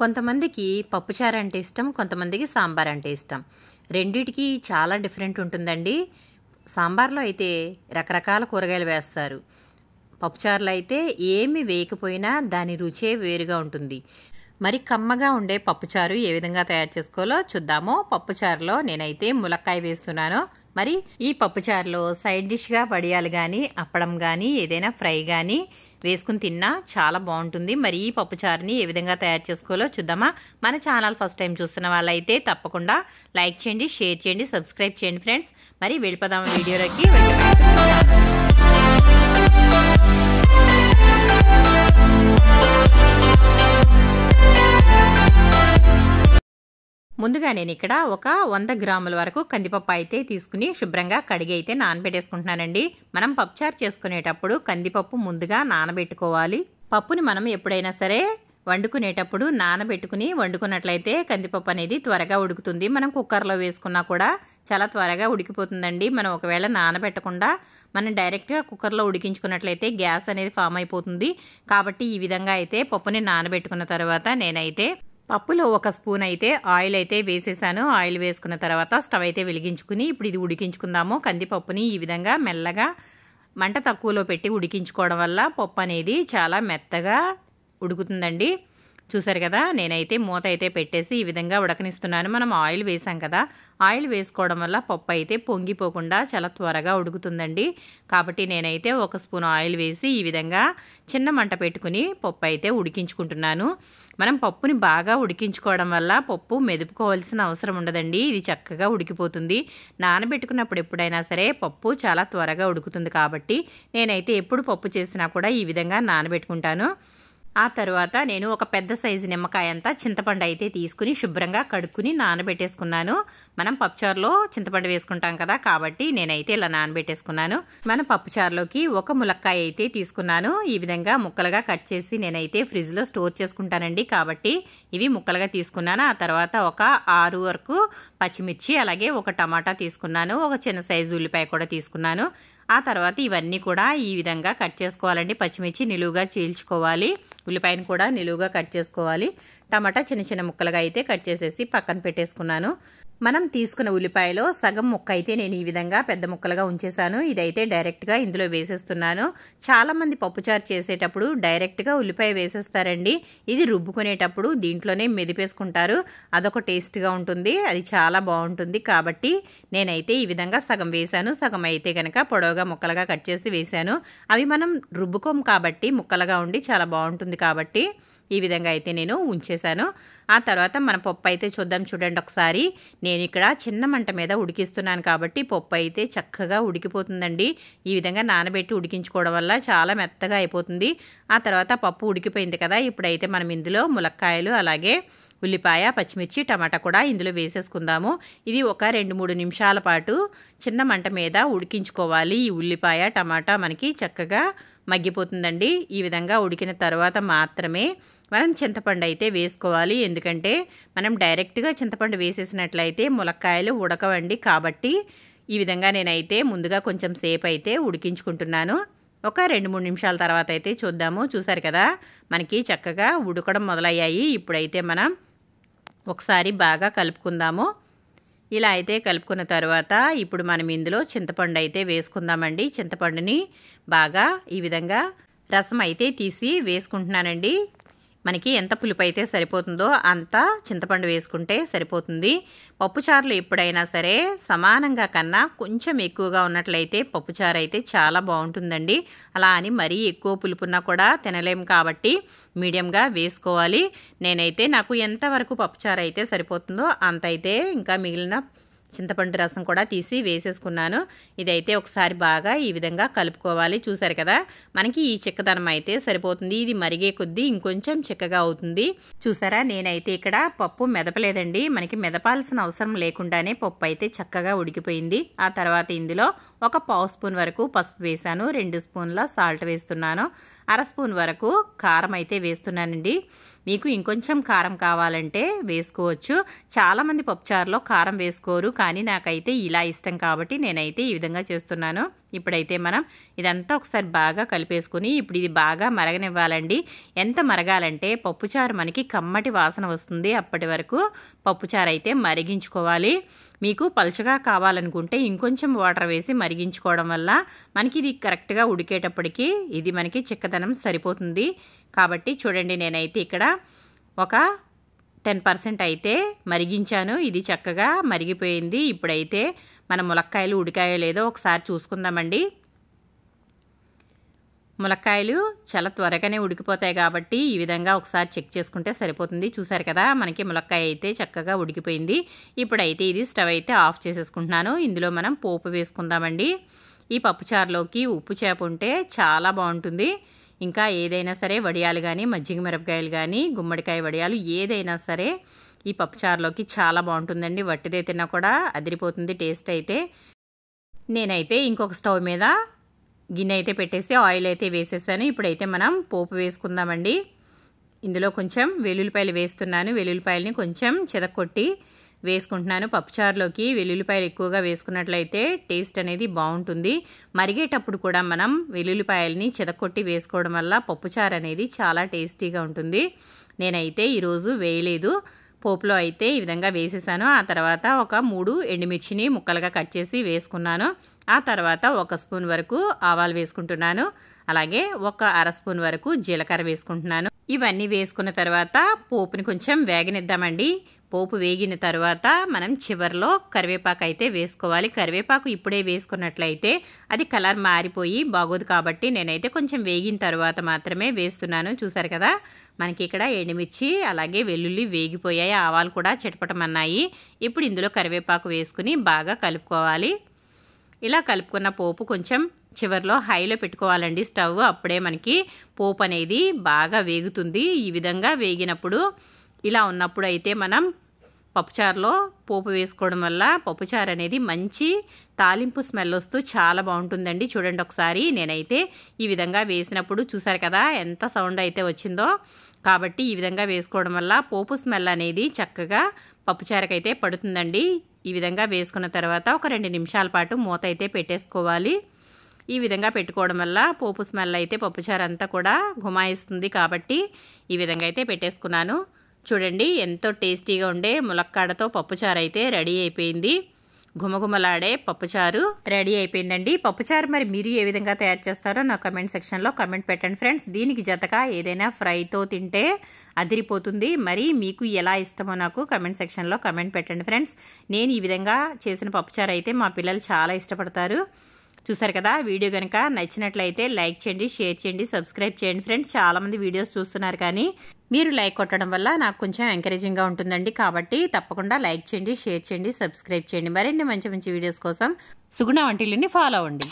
కొంతమందికి పప్పుచారు అంటే ఇష్టం కొంతమందికి సాంబార్ అంటే ఇష్టం రెండిటికి చాలా డిఫరెంట్ ఉంటుందండి సాంబార్లో అయితే రకరకాల కూరగాయలు వేస్తారు పప్పుచారులు అయితే ఏమి వేయకపోయినా దాని రుచే వేరుగా ఉంటుంది మరి కమ్మగా ఉండే పప్పుచారు ఏ విధంగా తయారు చేసుకోవాలో చూద్దాము పప్పుచారులో నేనైతే ములక్కాయ వేస్తున్నాను మరి ఈ పప్పుచారులో సైడ్ డిష్గా వడియాలు కానీ అప్పడం కానీ ఏదైనా ఫ్రై కానీ వేసుకుని తిన్నా చాలా బాగుంటుంది మరి ఈ పప్పు పప్పుచారుని ఏ విధంగా తయారు చేసుకోవాలో చూద్దామా మన ఛానల్ ఫస్ట్ టైం చూస్తున్న వాళ్ళైతే తప్పకుండా లైక్ చేయండి షేర్ చేయండి సబ్స్క్రైబ్ చేయండి ఫ్రెండ్స్ మరి వెళ్ళిపోదాం వీడియోలోకి ముందుగా నేను ఇక్కడ ఒక వంద గ్రాముల వరకు కందిపప్పు అయితే తీసుకుని శుభ్రంగా కడిగి అయితే నానబెట్టేసుకుంటున్నానండి మనం పప్పుచారు చేసుకునేటప్పుడు కందిపప్పు ముందుగా నానబెట్టుకోవాలి పప్పుని మనం ఎప్పుడైనా సరే వండుకునేటప్పుడు నానబెట్టుకుని వండుకున్నట్లయితే కందిపప్పు అనేది త్వరగా ఉడుకుతుంది మనం కుక్కర్లో వేసుకున్నా కూడా చాలా త్వరగా ఉడికిపోతుందండి మనం ఒకవేళ నానబెట్టకుండా మనం డైరెక్ట్గా కుక్కర్లో ఉడికించుకున్నట్లయితే గ్యాస్ అనేది ఫామ్ అయిపోతుంది కాబట్టి ఈ విధంగా అయితే పప్పుని నానబెట్టుకున్న తర్వాత నేనైతే పప్పులో ఒక స్పూన్ అయితే ఆయిల్ అయితే వేసేసాను ఆయిల్ వేసుకున్న తర్వాత స్టవ్ అయితే వెలిగించుకుని ఇప్పుడు ఇది ఉడికించుకుందాము కందిపప్పుని ఈ విధంగా మెల్లగా మంట తక్కువలో పెట్టి ఉడికించుకోవడం వల్ల పప్పు అనేది చాలా మెత్తగా ఉడుకుతుందండి చూసారు కదా నేనైతే మూత అయితే పెట్టేసి ఈ విధంగా ఉడకనిస్తున్నాను మనం ఆయిల్ వేసాం కదా ఆయిల్ వేసుకోవడం వల్ల పప్పు అయితే పొంగిపోకుండా చాలా త్వరగా ఉడుకుతుందండి కాబట్టి నేనైతే ఒక స్పూన్ ఆయిల్ వేసి ఈ విధంగా చిన్న మంట పెట్టుకుని పప్పు అయితే ఉడికించుకుంటున్నాను మనం పప్పుని బాగా ఉడికించుకోవడం వల్ల పప్పు మెదుపుకోవాల్సిన అవసరం ఉండదండి ఇది చక్కగా ఉడికిపోతుంది నానబెట్టుకున్నప్పుడు ఎప్పుడైనా సరే పప్పు చాలా త్వరగా ఉడుకుతుంది కాబట్టి నేనైతే ఎప్పుడు పప్పు చేసినా కూడా ఈ విధంగా నానబెట్టుకుంటాను ఆ తర్వాత నేను ఒక పెద్ద సైజు నిమ్మకాయ అంతా చింతపండు అయితే తీసుకుని శుభ్రంగా కడుక్కుని నానబెట్టేసుకున్నాను మనం పప్పుచారులో చింతపండు వేసుకుంటాం కదా కాబట్టి నేనైతే ఇలా నానబెట్టేసుకున్నాను మన పప్పుచారులోకి ఒక ములక్కాయ అయితే తీసుకున్నాను ఈ విధంగా ముక్కలుగా కట్ చేసి నేనైతే ఫ్రిడ్జ్లో స్టోర్ చేసుకుంటానండి కాబట్టి ఇవి ముక్కలుగా తీసుకున్నాను ఆ తర్వాత ఒక ఆరు వరకు పచ్చిమిర్చి అలాగే ఒక టమాటా తీసుకున్నాను ఒక చిన్న సైజు ఉల్లిపాయ కూడా తీసుకున్నాను ఆ తర్వాత ఇవన్నీ కూడా ఈ విధంగా కట్ చేసుకోవాలండి పచ్చిమిర్చి నిలువుగా చీల్చుకోవాలి ఉల్లిపాయను కూడా నిలువుగా కట్ చేసుకోవాలి టమాటా చిన్న చిన్న ముక్కలుగా అయితే కట్ చేసేసి పక్కన పెట్టేసుకున్నాను మనం తీసుకున్న ఉల్లిపాయలో సగం ముక్క అయితే నేను ఈ విధంగా పెద్ద ముక్కలుగా ఉంచేసాను ఇదైతే డైరెక్ట్గా ఇందులో వేసేస్తున్నాను చాలామంది పప్పుచారు చేసేటప్పుడు డైరెక్ట్గా ఉల్లిపాయ వేసేస్తారండి ఇది రుబ్బుకునేటప్పుడు దీంట్లోనే మెదిపేసుకుంటారు అదొక టేస్ట్గా ఉంటుంది అది చాలా బాగుంటుంది కాబట్టి నేనైతే ఈ విధంగా సగం వేశాను సగం అయితే కనుక పొడవుగా ముక్కలుగా కట్ చేసి వేశాను అవి మనం రుబ్బుకోం కాబట్టి ముక్కలుగా ఉండి చాలా బాగుంటుంది కాబట్టి ఈ విధంగా అయితే నేను ఉంచేశాను ఆ తర్వాత మన పప్పు అయితే చూద్దాం చూడండి ఒకసారి నేను ఇక్కడ చిన్న మంట మీద ఉడికిస్తున్నాను కాబట్టి పప్పు అయితే చక్కగా ఉడికిపోతుందండి ఈ విధంగా నానబెట్టి ఉడికించుకోవడం వల్ల చాలా మెత్తగా అయిపోతుంది ఆ తర్వాత పప్పు ఉడికిపోయింది కదా ఇప్పుడైతే మనం ఇందులో ములక్కాయలు అలాగే ఉల్లిపాయ పచ్చిమిర్చి టమాటా కూడా ఇందులో వేసేసుకుందాము ఇది ఒక రెండు మూడు నిమిషాల పాటు చిన్న మంట మీద ఉడికించుకోవాలి ఈ ఉల్లిపాయ టమాటా మనకి చక్కగా మగ్గిపోతుందండి ఈ విధంగా ఉడికిన తర్వాత మాత్రమే మనం చింతపండు అయితే వేసుకోవాలి ఎందుకంటే మనం డైరెక్ట్గా చింతపండు వేసేసినట్లయితే ములక్కాయలు ఉడకవండి కాబట్టి ఈ విధంగా నేనైతే ముందుగా కొంచెం సేపు అయితే ఉడికించుకుంటున్నాను ఒక రెండు మూడు నిమిషాల తర్వాత అయితే చూద్దాము చూసారు కదా మనకి చక్కగా ఉడకడం మొదలయ్యాయి ఇప్పుడైతే మనం ఒకసారి బాగా కలుపుకుందాము ఇలా అయితే కలుపుకున్న తర్వాత ఇప్పుడు మనం ఇందులో చింతపండు అయితే వేసుకుందామండి చింతపండుని బాగా ఈ విధంగా రసం అయితే తీసి వేసుకుంటున్నానండి మనకి ఎంత పులుపు అయితే సరిపోతుందో అంత చింతపండు వేసుకుంటే సరిపోతుంది పప్పుచారులు ఎప్పుడైనా సరే సమానంగా కన్నా కొంచెం ఎక్కువగా ఉన్నట్లయితే పప్పుచారు అయితే చాలా బాగుంటుందండి అలా అని మరీ ఎక్కువ పులుపున్నా కూడా తినలేము కాబట్టి మీడియంగా వేసుకోవాలి నేనైతే నాకు ఎంతవరకు పప్పుచారు అయితే సరిపోతుందో అంత అయితే ఇంకా మిగిలిన చింతపండు రసం కూడా తీసి వేసేసుకున్నాను ఇదైతే ఒకసారి బాగా ఈ విధంగా కలుపుకోవాలి చూసారు కదా మనకి ఈ చిక్కదనం అయితే సరిపోతుంది ఇది మరిగే కొద్దీ ఇంకొంచెం చిక్కగా అవుతుంది చూసారా నేనైతే ఇక్కడ పప్పు మెదపలేదండి మనకి మెదపాల్సిన అవసరం లేకుండానే పప్పు అయితే చక్కగా ఉడికిపోయింది ఆ తర్వాత ఇందులో ఒక పావు స్పూన్ వరకు పసుపు వేశాను రెండు స్పూన్ల సాల్ట్ వేస్తున్నాను అర స్పూన్ వరకు కారం అయితే వేస్తున్నానండి మీకు ఇంకొంచెం కారం కావాలంటే వేసుకోవచ్చు చాలామంది పప్పుచారులో కారం వేసుకోరు కానీ నాకైతే ఇలా ఇష్టం కాబట్టి నేనైతే ఈ విధంగా చేస్తున్నాను ఇప్పుడైతే మనం ఇదంతా ఒకసారి బాగా కలిపేసుకుని ఇప్పుడు ఇది బాగా మరగనివ్వాలండి ఎంత మరగాలంటే పప్పుచారు మనకి కమ్మటి వాసన వస్తుంది అప్పటి వరకు పప్పుచారు అయితే మరిగించుకోవాలి మీకు పలుచగా కావాలనుకుంటే ఇంకొంచెం వాటర్ వేసి మరిగించుకోవడం వల్ల మనకి ఇది కరెక్ట్గా ఉడికేటప్పటికి ఇది మనకి చిక్కదనం సరిపోతుంది కాబట్టి చూడండి నేనైతే ఇక్కడ ఒక టెన్ పర్సెంట్ అయితే మరిగించాను ఇది చక్కగా మరిగిపోయింది ఇప్పుడైతే మన ములక్కాయలు ఉడికాయో లేదో ఒకసారి చూసుకుందామండి ములక్కాయలు చాలా త్వరగానే ఉడికిపోతాయి కాబట్టి ఈ విధంగా ఒకసారి చెక్ చేసుకుంటే సరిపోతుంది చూసారు కదా మనకి ములక్కాయ అయితే చక్కగా ఉడికిపోయింది ఇప్పుడైతే ఇది స్టవ్ అయితే ఆఫ్ చేసేసుకుంటున్నాను ఇందులో మనం పోపు వేసుకుందామండి ఈ పప్పుచారులోకి ఉప్పు చేప ఉంటే చాలా బాగుంటుంది ఇంకా ఏదైనా సరే వడియాలు కానీ మజ్జిగ మిరపకాయలు కానీ గుమ్మడికాయ వడియాలు ఏదైనా సరే ఈ పప్పుచారులోకి చాలా బాగుంటుందండి వట్టిదే తిన్నా కూడా అదిరిపోతుంది టేస్ట్ అయితే నేనైతే ఇంకొక స్టవ్ మీద గిన్నె అయితే పెట్టేసి ఆయిల్ అయితే వేసేసాను ఇప్పుడైతే మనం పోపు వేసుకుందామండి ఇందులో కొంచెం వెల్లుల్లిపాయలు వేస్తున్నాను వెల్లుల్లిపాయలని కొంచెం చెదక్కొట్టి వేసుకుంటున్నాను పప్పుచారులోకి వెల్లుల్లిపాయలు ఎక్కువగా వేసుకున్నట్లయితే టేస్ట్ అనేది బాగుంటుంది మరిగేటప్పుడు కూడా మనం వెల్లుల్లిపాయలని చెదకొట్టి వేసుకోవడం వల్ల పప్పుచారు అనేది చాలా టేస్టీగా ఉంటుంది నేనైతే ఈరోజు వేయలేదు పోపులో అయితే ఈ విధంగా వేసేసాను ఆ తర్వాత ఒక మూడు ఎండుమిర్చిని ముక్కలుగా కట్ చేసి వేసుకున్నాను ఆ తర్వాత ఒక స్పూన్ వరకు ఆవాలు వేసుకుంటున్నాను అలాగే ఒక అర స్పూన్ వరకు జీలకర్ర వేసుకుంటున్నాను ఇవన్నీ వేసుకున్న తర్వాత పోపుని కొంచెం వేగనిద్దామండి పోపు వేగిన తర్వాత మనం చివరిలో కరివేపాకు అయితే వేసుకోవాలి కరివేపాకు ఇప్పుడే వేసుకున్నట్లయితే అది కలర్ మారిపోయి బాగోదు కాబట్టి నేనైతే కొంచెం వేగిన తర్వాత మాత్రమే వేస్తున్నాను చూసారు కదా మనకి ఇక్కడ ఎండుమిర్చి అలాగే వెల్లుల్లి వేగిపోయాయి ఆవాలు కూడా చెటపటమన్నాయి ఇప్పుడు ఇందులో కరివేపాకు వేసుకుని బాగా కలుపుకోవాలి ఇలా కలుపుకున్న పోపు కొంచెం చివరిలో హైలో పెట్టుకోవాలండి స్టవ్ అప్పుడే మనకి పోపు అనేది బాగా వేగుతుంది ఈ విధంగా వేగినప్పుడు ఇలా ఉన్నప్పుడు అయితే మనం పప్పుచారులో పోపు వేసుకోవడం వల్ల పప్పుచారు అనేది మంచి తాలింపు స్మెల్ వస్తూ చాలా బాగుంటుందండి చూడండి ఒకసారి నేనైతే ఈ విధంగా వేసినప్పుడు చూసారు కదా ఎంత సౌండ్ అయితే వచ్చిందో కాబట్టి ఈ విధంగా వేసుకోవడం వల్ల పోపు స్మెల్ అనేది చక్కగా పప్పుచారకైతే పడుతుందండి ఈ విధంగా వేసుకున్న తర్వాత ఒక రెండు నిమిషాల పాటు మూత అయితే పెట్టేసుకోవాలి ఈ విధంగా పెట్టుకోవడం వల్ల పోపు స్మెల్ అయితే పప్పుచారు అంతా కూడా గుమాయిస్తుంది కాబట్టి ఈ విధంగా అయితే పెట్టేసుకున్నాను చూడండి ఎంతో టేస్టీగా ఉండే ములక్కాడతో పప్పుచారు అయితే రెడీ అయిపోయింది గుమగుమలాడే పప్పుచారు రెడీ అయిపోయిందండి పప్పుచారు మరి మీరు ఏ విధంగా తయారు చేస్తారో నా కమెంట్ సెక్షన్లో కమెంట్ పెట్టండి ఫ్రెండ్స్ దీనికి జతగా ఏదైనా ఫ్రైతో తింటే అదిరిపోతుంది మరి మీకు ఎలా ఇష్టమో నాకు కమెంట్ సెక్షన్లో కమెంట్ పెట్టండి ఫ్రెండ్స్ నేను ఈ విధంగా చేసిన పప్పుచారు అయితే మా పిల్లలు చాలా ఇష్టపడతారు చూసారు కదా వీడియో కనుక నచ్చినట్లయితే లైక్ చేయండి షేర్ చేయండి సబ్స్క్రైబ్ చేయండి ఫ్రెండ్స్ చాలామంది వీడియోస్ చూస్తున్నారు కానీ మీరు లైక్ కొట్టడం వల్ల నాకు కొంచెం ఎంకరేజింగ్గా ఉంటుందండి కాబట్టి తప్పకుండా లైక్ చేయండి షేర్ చేయండి సబ్స్క్రైబ్ చేయండి మరిన్ని మంచి మంచి వీడియోస్ కోసం సుగుణ వంటిల్ని ఫాలో అవ్వండి